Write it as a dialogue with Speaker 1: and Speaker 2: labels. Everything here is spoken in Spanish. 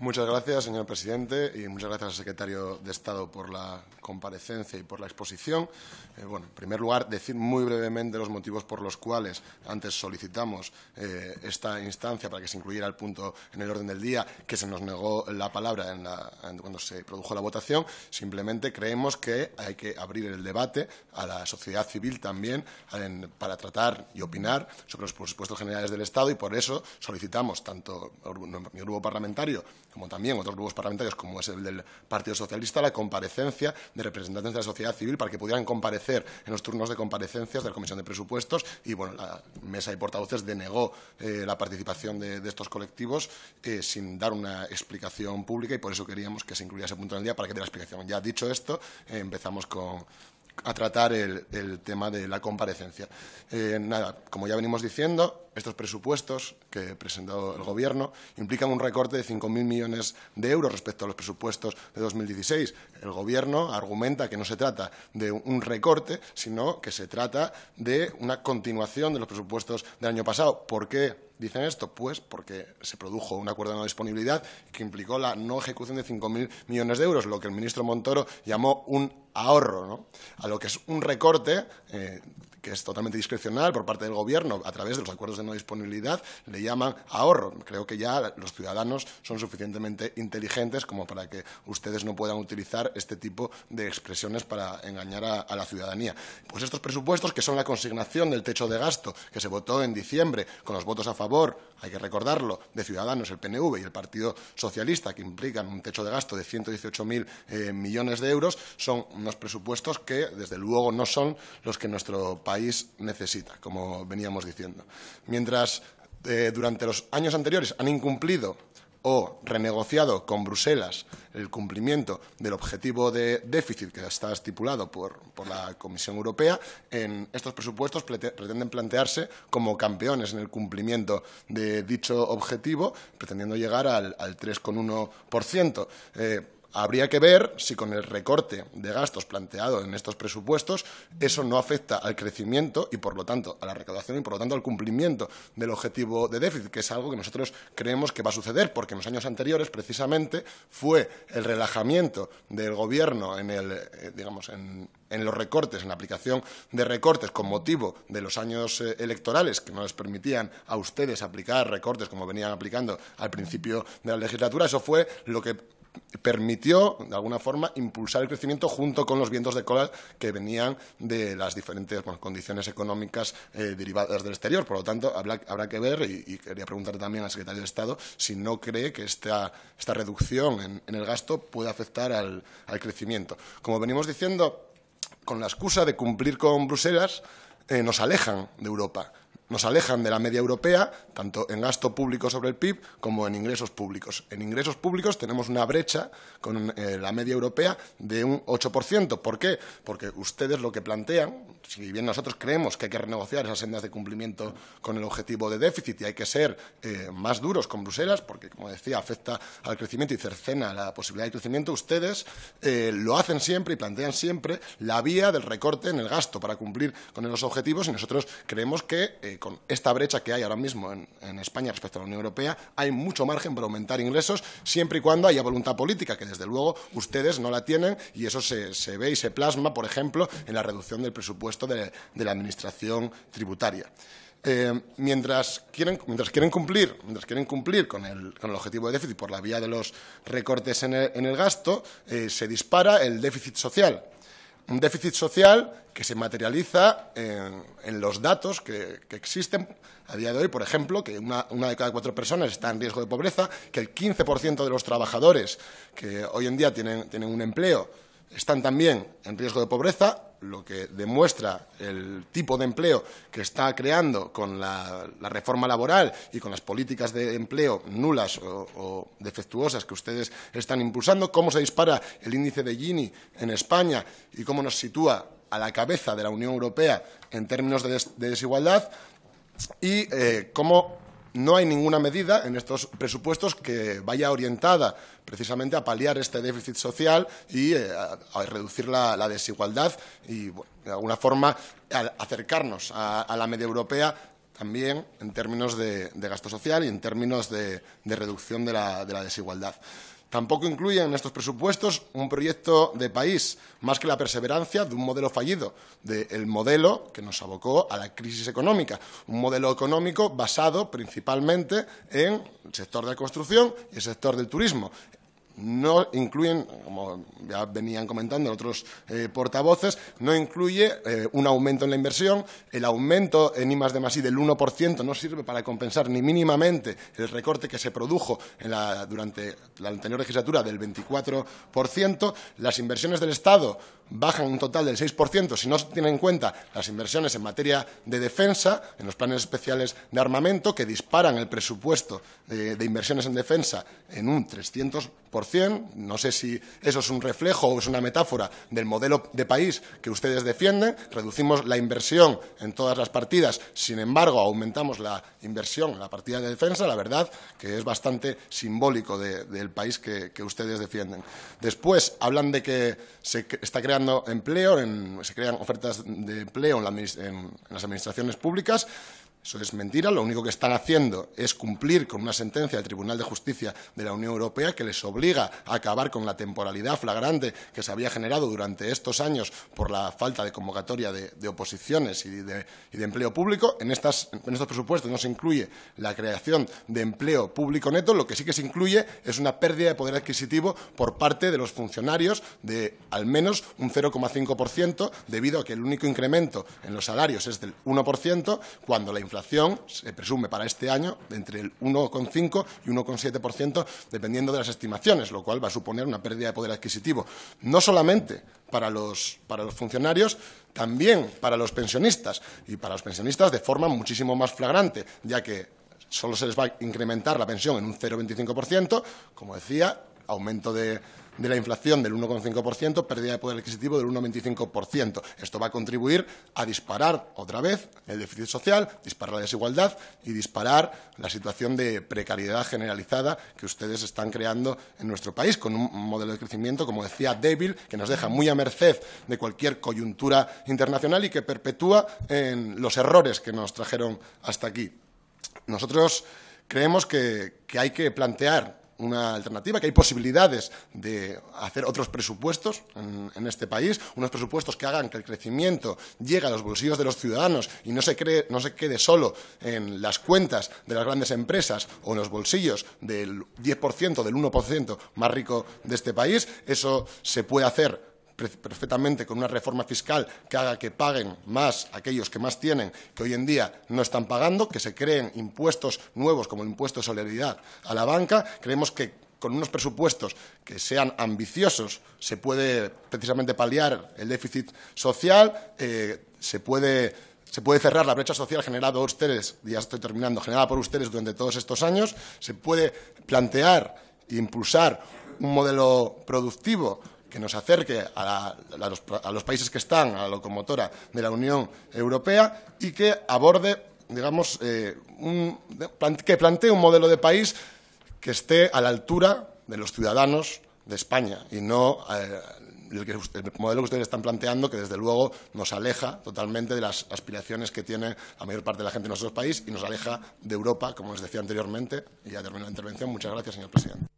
Speaker 1: Muchas gracias, señor presidente, y muchas gracias al secretario de Estado por la comparecencia y por la exposición. Eh, bueno, en primer lugar, decir muy brevemente los motivos por los cuales antes solicitamos eh, esta instancia para que se incluyera el punto en el orden del día, que se nos negó la palabra cuando se produjo la votación. Simplemente creemos que hay que abrir el debate a la sociedad civil también para tratar y opinar sobre los presupuestos generales del Estado y por eso solicitamos tanto mi grupo parlamentario como también otros grupos parlamentarios, como es el del Partido Socialista, la comparecencia de representantes de la sociedad civil para que pudieran comparecer en los turnos de comparecencias de la Comisión de Presupuestos. Y bueno, la mesa de portavoces denegó eh, la participación de, estos colectivos eh, sin dar una explicación pública y por eso queríamos que se incluyera ese punto en el día para que diera explicación. Ya dicho esto, eh, empezamos a tratar el, el, tema de la comparecencia. nada, como ya venimos diciendo, estos presupuestos que ha presentado el Gobierno implican un recorte de 5.000 millones de euros respecto a los presupuestos de 2016. El Gobierno argumenta que no se trata de un recorte, sino que se trata de una continuación de los presupuestos del año pasado. ¿Por qué? dicen esto? Pues porque se produjo un acuerdo de no disponibilidad que implicó la no ejecución de 5.000 millones de euros, lo que el ministro Montoro llamó un ahorro, ¿no? a lo que es un recorte eh, que es totalmente discrecional por parte del Gobierno a través de los acuerdos de no disponibilidad, le llaman ahorro. Creo que ya los ciudadanos son suficientemente inteligentes como para que ustedes no puedan utilizar este tipo de expresiones para engañar a, la ciudadanía. Pues estos presupuestos, que son la consignación del techo de gasto que se votó en diciembre con los votos a favor, hay que recordarlo, de Ciudadanos, el PNV y el Partido Socialista, que implican un techo de gasto de 118.000 eh, millones de euros, son unos presupuestos que, desde luego, no son los que nuestro país necesita, como veníamos diciendo. Mientras eh, durante los años anteriores han incumplido o renegociado con Bruselas el cumplimiento del objetivo de déficit que está estipulado por, la Comisión Europea, en estos presupuestos pretenden plantearse como campeones en el cumplimiento de dicho objetivo, pretendiendo llegar al, 3,1%. Habría que ver si con el recorte de gastos planteado en estos presupuestos eso no afecta al crecimiento y, por lo tanto, a la recaudación y, por lo tanto, al cumplimiento del objetivo de déficit, que es algo que nosotros creemos que va a suceder, porque en los años anteriores, precisamente, fue el relajamiento del Gobierno en, el, eh, digamos, en, los recortes, en la aplicación de recortes con motivo de los años eh, electorales que no les permitían a ustedes aplicar recortes como venían aplicando al principio de la legislatura. Eso fue lo que permitió, de alguna forma, impulsar el crecimiento junto con los vientos de cola que venían de las diferentes condiciones económicas eh, derivadas del exterior. Por lo tanto, habrá, que ver, y, quería preguntar también al secretario de Estado, si no cree que esta, reducción en, el gasto puede afectar al, crecimiento. Como venimos diciendo, con la excusa de cumplir con Bruselas, eh, nos alejan de Europa nos alejan de la media europea, tanto en gasto público sobre el PIB como en ingresos públicos. En ingresos públicos tenemos una brecha con eh, la media europea de un 8%. ¿Por qué? Porque ustedes lo que plantean, si bien nosotros creemos que hay que renegociar esas sendas de cumplimiento con el objetivo de déficit y hay que ser eh, más duros con Bruselas, porque, como decía, afecta al crecimiento y cercena la posibilidad de crecimiento, ustedes eh, lo hacen siempre y plantean siempre la vía del recorte en el gasto para cumplir con los objetivos y nosotros creemos que con esta brecha que hay ahora mismo en, España respecto a la Unión Europea, hay mucho margen para aumentar ingresos siempre y cuando haya voluntad política, que desde luego ustedes no la tienen y eso se, ve y se plasma, por ejemplo, en la reducción del presupuesto de, la Administración tributaria. Eh, mientras, quieren, mientras, quieren cumplir, mientras quieren cumplir con el, objetivo de déficit por la vía de los recortes en el, gasto, eh, se dispara el déficit social. Un déficit social que se materializa en, los datos que, existen a día de hoy, por ejemplo, que una, una, de cada cuatro personas está en riesgo de pobreza, que el 15% de los trabajadores que hoy en día tienen, tienen un empleo están también en riesgo de pobreza, lo que demuestra el tipo de empleo que está creando con la, reforma laboral y con las políticas de empleo nulas o, defectuosas que ustedes están impulsando, cómo se dispara el índice de Gini en España y cómo nos sitúa a la cabeza de la Unión Europea en términos de, desigualdad y eh, cómo no hay ninguna medida en estos presupuestos que vaya orientada precisamente a paliar este déficit social y eh, a, reducir la, desigualdad y, de alguna forma, acercarnos a, la media europea también en términos de, gasto social y en términos de, reducción de la desigualdad. Tampoco incluyen en estos presupuestos un proyecto de país, más que la perseverancia de un modelo fallido, del modelo que nos abocó a la crisis económica, un modelo económico basado principalmente en el sector de la construcción y el sector del turismo, no incluyen, como ya venían comentando otros eh, portavoces, no incluye eh, un aumento en la inversión, el aumento en I más de del 1% no sirve para compensar ni mínimamente el recorte que se produjo durante la anterior legislatura del 24%, las inversiones del Estado bajan un total del 6%, si no se tienen en cuenta las inversiones en materia de defensa, en los planes especiales de armamento, que disparan el presupuesto de inversiones en defensa en un 300%, no sé si eso es un reflejo o es una metáfora del modelo de país que ustedes defienden. Reducimos la inversión en todas las partidas, sin embargo, aumentamos la inversión en la partida de defensa. La verdad que es bastante simbólico del país que, ustedes defienden. Después hablan de que se está creando empleo, se crean ofertas de empleo en las administraciones públicas. Eso es mentira, lo único que están haciendo es cumplir con una sentencia del Tribunal de Justicia de la Unión Europea que les obliga a acabar con la temporalidad flagrante que se había generado durante estos años por la falta de convocatoria de, oposiciones y de, empleo público. En, estas, en estos presupuestos no se incluye la creación de empleo público neto, lo que sí que se incluye es una pérdida de poder adquisitivo por parte de los funcionarios de al menos un 0,5% debido a que el único incremento en los salarios es del 1% cuando la inflación se presume para este año entre el 1,5 y 1,7%, dependiendo de las estimaciones, lo cual va a suponer una pérdida de poder adquisitivo, no solamente para los, para los funcionarios, también para los pensionistas, y para los pensionistas de forma muchísimo más flagrante, ya que solo se les va a incrementar la pensión en un 0,25%, como decía, aumento de de la inflación del 1,5%, pérdida de poder adquisitivo del 1,25%. Esto va a contribuir a disparar otra vez el déficit social, disparar la desigualdad y disparar la situación de precariedad generalizada que ustedes están creando en nuestro país, con un modelo de crecimiento, como decía, débil, que nos deja muy a merced de cualquier coyuntura internacional y que perpetúa en los errores que nos trajeron hasta aquí. Nosotros creemos que hay que plantear una alternativa, que hay posibilidades de hacer otros presupuestos en, este país, unos presupuestos que hagan que el crecimiento llegue a los bolsillos de los ciudadanos y no se, no se quede solo en las cuentas de las grandes empresas o en los bolsillos del 10%, del 1% más rico de este país. Eso se puede hacer perfectamente con una reforma fiscal que haga que paguen más aquellos que más tienen, que hoy en día no están pagando, que se creen impuestos nuevos como el impuesto de solidaridad a la banca. Creemos que con unos presupuestos que sean ambiciosos se puede precisamente paliar el déficit social, eh, se, puede, se puede cerrar la brecha social generada ustedes, ya estoy terminando, generada por ustedes durante todos estos años, se puede plantear e impulsar un modelo productivo que nos acerque a, los, países que están, a la locomotora de la Unión Europea y que aborde, digamos, eh, que plantee un modelo de país que esté a la altura de los ciudadanos de España y no eh, el, modelo que ustedes están planteando, que desde luego nos aleja totalmente de las aspiraciones que tiene la mayor parte de la gente de nuestro país y nos aleja de Europa, como les decía anteriormente. Y ya termino la intervención. Muchas gracias, señor presidente.